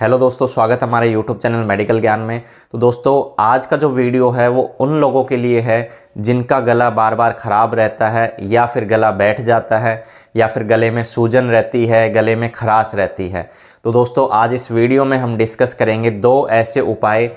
hello दोस्तों स्वागत है हमारे यूट्यूब चैनल मेडिकल ज्ञान में तो दोस्तों आज का जो वीडियो है वो उन लोगों के लिए है जिनका गला बार बार ख़राब रहता है या फिर गला बैठ जाता है या फिर गले में सूजन रहती है गले में खराश रहती है तो दोस्तों आज इस वीडियो में हम डिस्कस करेंगे दो ऐसे उपाय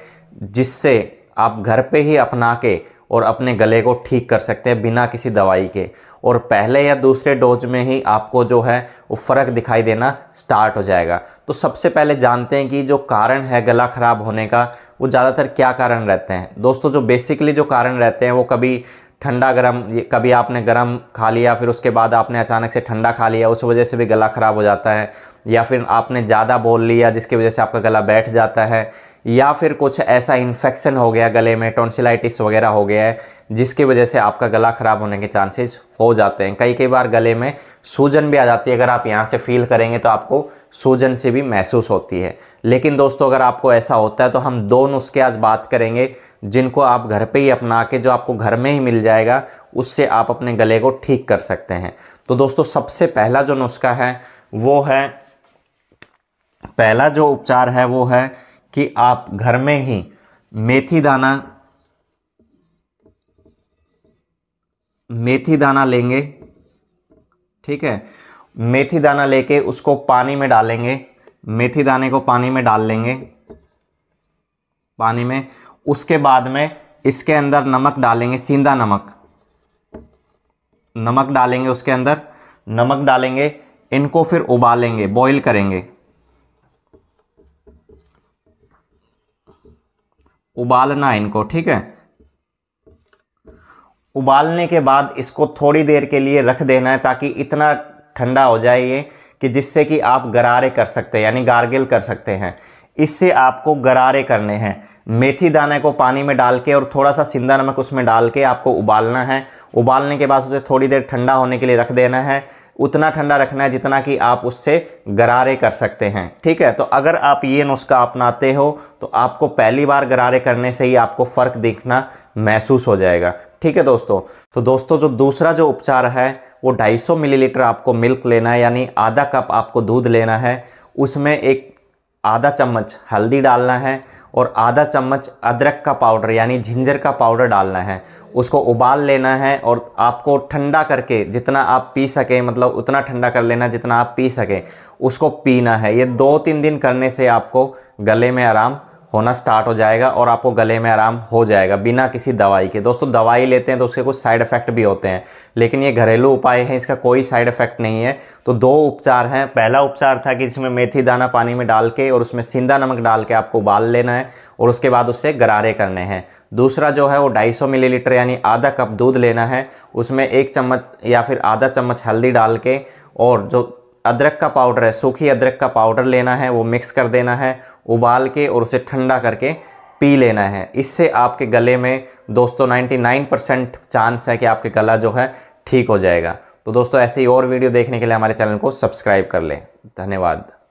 जिससे आप घर पे ही अपना के और अपने गले को ठीक कर सकते हैं बिना किसी दवाई के और पहले या दूसरे डोज में ही आपको जो है वो फ़र्क दिखाई देना स्टार्ट हो जाएगा तो सबसे पहले जानते हैं कि जो कारण है गला ख़राब होने का वो ज़्यादातर क्या कारण रहते हैं दोस्तों जो बेसिकली जो कारण रहते हैं वो कभी ठंडा गर्म कभी आपने गर्म खा लिया फिर उसके बाद आपने अचानक से ठंडा खा लिया उस वजह से भी गला ख़राब हो जाता है या फिर आपने ज़्यादा बोल लिया जिसकी वजह से आपका गला बैठ जाता है या फिर कुछ ऐसा इन्फेक्शन हो गया गले में टोन्सिलाइटिस वगैरह हो गया है जिसकी वजह से आपका गला ख़राब होने के चांसेस हो जाते हैं कई कई बार गले में सूजन भी आ जाती है अगर आप यहाँ से फील करेंगे तो आपको सूजन से भी महसूस होती है लेकिन दोस्तों अगर आपको ऐसा होता है तो हम दो नुस्खे आज बात करेंगे जिनको आप घर पर ही अपना के जो आपको घर में ही मिल जाएगा उससे आप अपने गले को ठीक कर सकते हैं तो दोस्तों सबसे पहला जो नुस्खा है वो है पहला जो उपचार है वो है कि आप घर में ही मेथी दाना मेथी दाना लेंगे ठीक है मेथी दाना लेके उसको पानी में डालेंगे मेथी दाने को पानी में डाल लेंगे पानी में उसके बाद में इसके अंदर नमक डालेंगे सीधा नमक नमक डालेंगे उसके अंदर नमक डालेंगे इनको फिर उबालेंगे बॉईल करेंगे उबालना इनको ठीक है उबालने के बाद इसको थोड़ी देर के लिए रख देना है ताकि इतना ठंडा हो जाए ये कि जिससे कि आप गरारे कर सकते हैं यानी गार्गिल कर सकते हैं इससे आपको गरारे करने हैं मेथी दाने को पानी में डाल के और थोड़ा सा सिंधा नमक उसमें डाल के आपको उबालना है उबालने के बाद उसे थोड़ी देर ठंडा होने के लिए रख देना है उतना ठंडा रखना है जितना कि आप उससे गरारे कर सकते हैं ठीक है तो अगर आप ये नुस्खा अपनाते हो तो आपको पहली बार गरारे करने से ही आपको फ़र्क दिखना महसूस हो जाएगा ठीक है दोस्तों तो दोस्तों जो दूसरा जो उपचार है वो 250 मिलीलीटर आपको मिल्क लेना है यानी आधा कप आपको दूध लेना है उसमें एक आधा चम्मच हल्दी डालना है और आधा चम्मच अदरक का पाउडर यानी झिंजर का पाउडर डालना है उसको उबाल लेना है और आपको ठंडा करके जितना आप पी सकें मतलब उतना ठंडा कर लेना जितना आप पी सकें उसको पीना है ये दो तीन दिन करने से आपको गले में आराम होना स्टार्ट हो जाएगा और आपको गले में आराम हो जाएगा बिना किसी दवाई के दोस्तों दवाई लेते हैं तो उसके कुछ साइड इफ़ेक्ट भी होते हैं लेकिन ये घरेलू उपाय है इसका कोई साइड इफ़ेक्ट नहीं है तो दो उपचार हैं पहला उपचार था कि जिसमें मेथी दाना पानी में डाल के और उसमें सिंधा नमक डाल के आपको उबाल लेना है और उसके बाद उससे गरारे करने हैं दूसरा जो है वो 250 मिलीलीटर यानी आधा कप दूध लेना है उसमें एक चम्मच या फिर आधा चम्मच हल्दी डाल के और जो अदरक का पाउडर है सूखी अदरक का पाउडर लेना है वो मिक्स कर देना है उबाल के और उसे ठंडा करके पी लेना है इससे आपके गले में दोस्तों 99 परसेंट चांस है कि आपके गला जो है ठीक हो जाएगा तो दोस्तों ऐसे ही और वीडियो देखने के लिए हमारे चैनल को सब्सक्राइब कर लें धन्यवाद